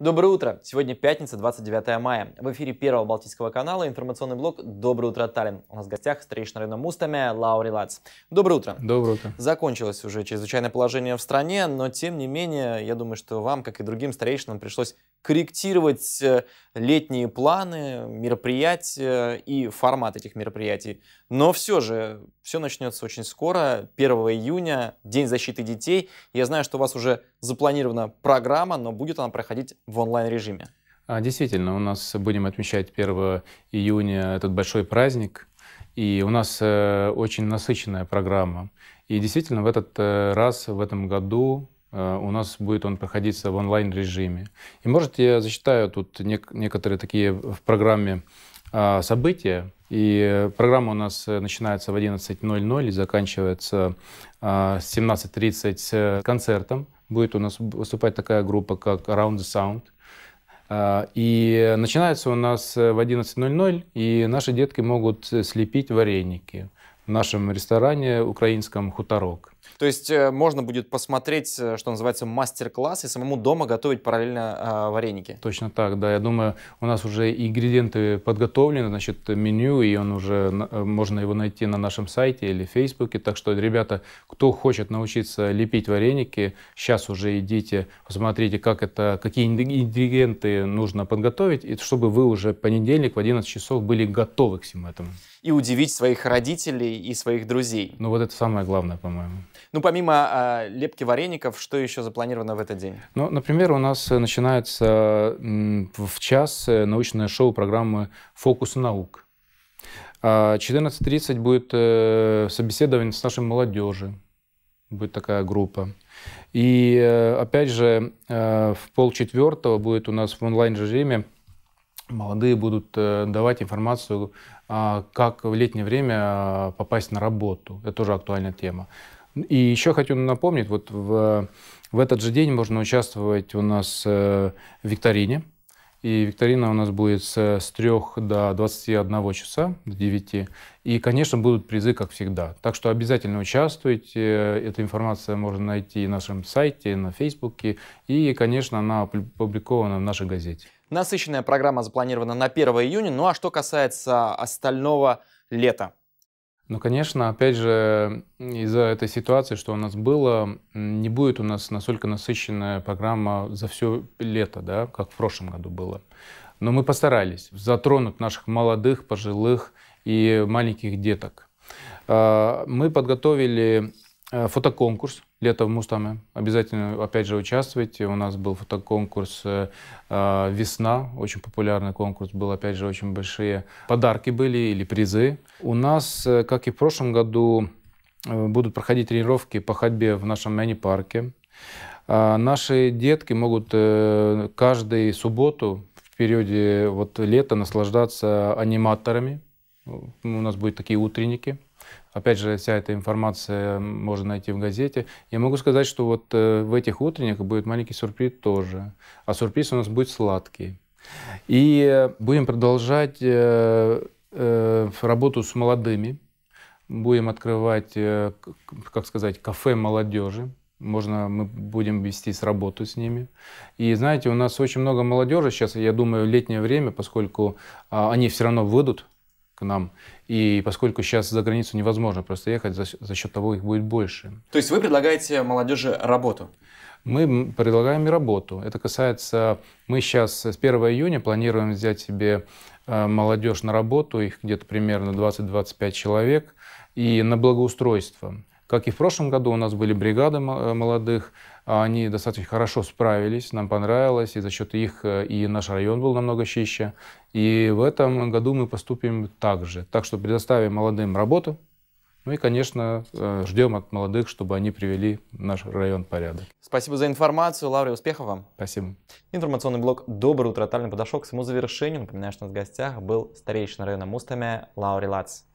Доброе утро! Сегодня пятница, 29 мая. В эфире Первого Балтийского канала информационный блок «Доброе утро, Таллин». У нас в гостях старейшина района Мустами Лаури Лац. Доброе утро! Доброе утро! Закончилось уже чрезвычайное положение в стране, но тем не менее, я думаю, что вам, как и другим старейшинам, пришлось корректировать э, летние планы, мероприятия и формат этих мероприятий. Но все же, все начнется очень скоро, 1 июня, День защиты детей. Я знаю, что у вас уже запланирована программа, но будет она проходить в онлайн-режиме. А, действительно, у нас будем отмечать 1 июня этот большой праздник, и у нас э, очень насыщенная программа. И действительно, в этот э, раз, в этом году Э, у нас будет он проходиться в онлайн-режиме. И, может, я зачитаю тут нек- некоторые такие в программе а, события. И э, программа у нас э, начинается в 11.00 и заканчивается а, с 17.30 концертом. Будет у нас выступать такая группа, как Around the Sound. А, и начинается у нас в 11.00, и наши детки могут слепить вареники в нашем ресторане украинском «Хуторок». То есть э, можно будет посмотреть, э, что называется, мастер-класс и самому дома готовить параллельно а, вареники. Точно так, да. Я думаю, у нас уже ингредиенты подготовлены, значит, меню, и он уже, э, можно его найти на нашем сайте или в Фейсбуке. Так что, ребята, кто хочет научиться лепить вареники, сейчас уже идите, посмотрите, как это, какие ингредиенты нужно подготовить, и чтобы вы уже понедельник в 11 часов были готовы к всему этому. И удивить своих родителей и своих друзей. Ну вот это самое главное, по-моему. Ну, помимо э, лепки вареников, что еще запланировано в этот день? Ну, например, у нас э, начинается в час э, научное шоу программы «Фокус наук». 14.30 а, будет э, собеседование с нашей молодежью. Будет такая группа. И опять же, в полчетвертого будет у нас в онлайн-режиме молодые будут давать информацию, а, как в летнее время попасть на работу. Это тоже актуальная тема. И еще хочу напомнить, вот в, в этот же день можно участвовать у нас э, в викторине. И викторина у нас будет с, с 3 до 21 часа, до 9. И, конечно, будут призы, как всегда. Так что обязательно участвуйте. Эта информация можно найти на нашем сайте, на Фейсбуке. И, конечно, она опубликована в нашей газете. Насыщенная программа запланирована на 1 июня. Ну а что касается остального лета? Ну, конечно, опять же, из-за этой ситуации, что у нас было, не будет у нас настолько насыщенная программа за все лето, да, как в прошлом году было. Но мы постарались затронуть наших молодых, пожилых и маленьких деток. А, мы подготовили Э, фотоконкурс «Лето в Мустанге». Обязательно, опять же, участвуйте. У нас был фотоконкурс э, э, «Весна». Очень популярный конкурс был. Опять же, очень большие подарки были или призы. У нас, как и в прошлом году, будут проходить тренировки по ходьбе в нашем мини-парке. Наши детки могут каждую субботу в периоде вот лета наслаждаться аниматорами. У нас будут такие утренники – Опять же, вся эта информация можно найти в газете. Я могу сказать, что вот э, в этих утренниках будет маленький сюрприз тоже. А сюрприз у нас будет сладкий. И э, будем продолжать э, работу с молодыми. Будем открывать, как сказать, кафе молодежи. Можно, мы будем вести с работу с ними. И знаете, у нас очень много молодежи сейчас, я думаю, летнее время, поскольку а, они все равно выйдут к нам. И поскольку сейчас за границу невозможно просто ехать, за, за счет того их будет больше. То есть вы предлагаете молодежи работу? Мы предлагаем и работу. Это касается... Мы сейчас с 1 июня планируем взять себе э, молодежь на работу, их где-то примерно 20-25 человек, и на благоустройство. Как и в прошлом году у нас были бригады э, молодых, а они достаточно хорошо справились, нам понравилось, и за счет их э, и наш район был намного чище. И в этом году мы поступим так же. Так что предоставим молодым работу, ну и, конечно, э, ждем от молодых, чтобы они привели наш район в порядок. Спасибо за информацию, Лаврия, успехов вам. Спасибо. Информационный блок «Доброе утро» Таллин подошел к своему завершению. Напоминаю, что у нас в гостях был старейший района Мустамя Лаури Лац.